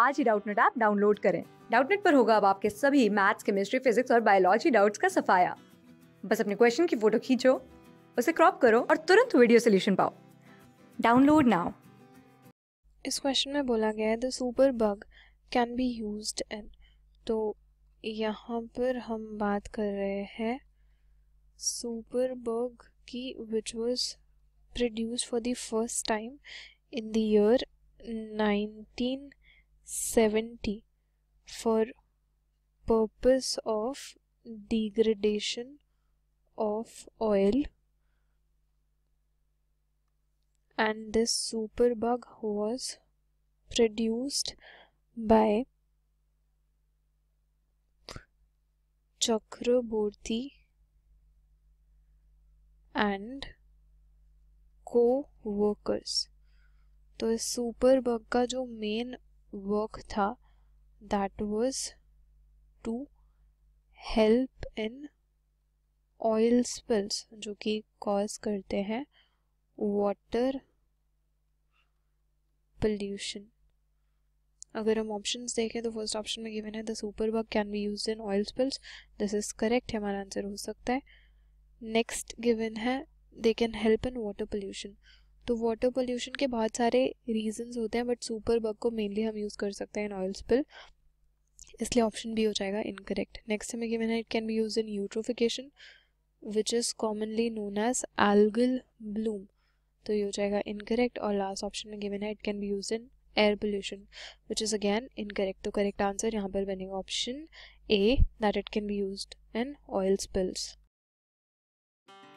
आज ही Doubtnut app download करें डाउटनेट पर होगा अब आपके सभी मैथ्स केमिस्ट्री फिजिक्स और बायोलॉजी डाउट्स का सफाया बस अपने क्वेश्चन की फोटो खींचो उसे क्रॉप करो और तुरंत वीडियो सोल्यूशन पाओ डाउनलोड नाउ इस क्वेश्चन में बोला गया है the super bug can be use in तो यहाँ पर हम बात कर रहे हैं सुपर बग की which was produce for the first time in the year 70 for purpose of degradation of oil and this superbug was produced by Chakraborty and co-workers तो इस सुपर बग का जो मेन वर्क था that was to help in oil spills जो कि cause करते हैं water pollution अगर हम ऑप्शंस देखें तो फर्स्ट ऑप्शन में गिवन है the super bug can be use in oil spills this is correct हमारा आंसर हो सकता है नेक्स्ट गिवन है they can help in water pollution तो वाटर पोल्यूशन के बहुत सारे रीजंस होते हैं बट सुपर बग को मेनली हम यूज़ कर सकते हैं इन ऑयल स्पिल इसलिए ऑप्शन बी हो जाएगा इनकरेक्ट नेक्स्ट हमें गिवन है it can be use in eutrophication which is commonly known as algal bloom तो ये हो जाएगा इनकरेक्ट और लास्ट ऑप्शन में गिवन है it can be use in air pollution which is again incorrect तो करेक्ट आंसर यहाँ पर बनेगा option A that it can be use in oil spills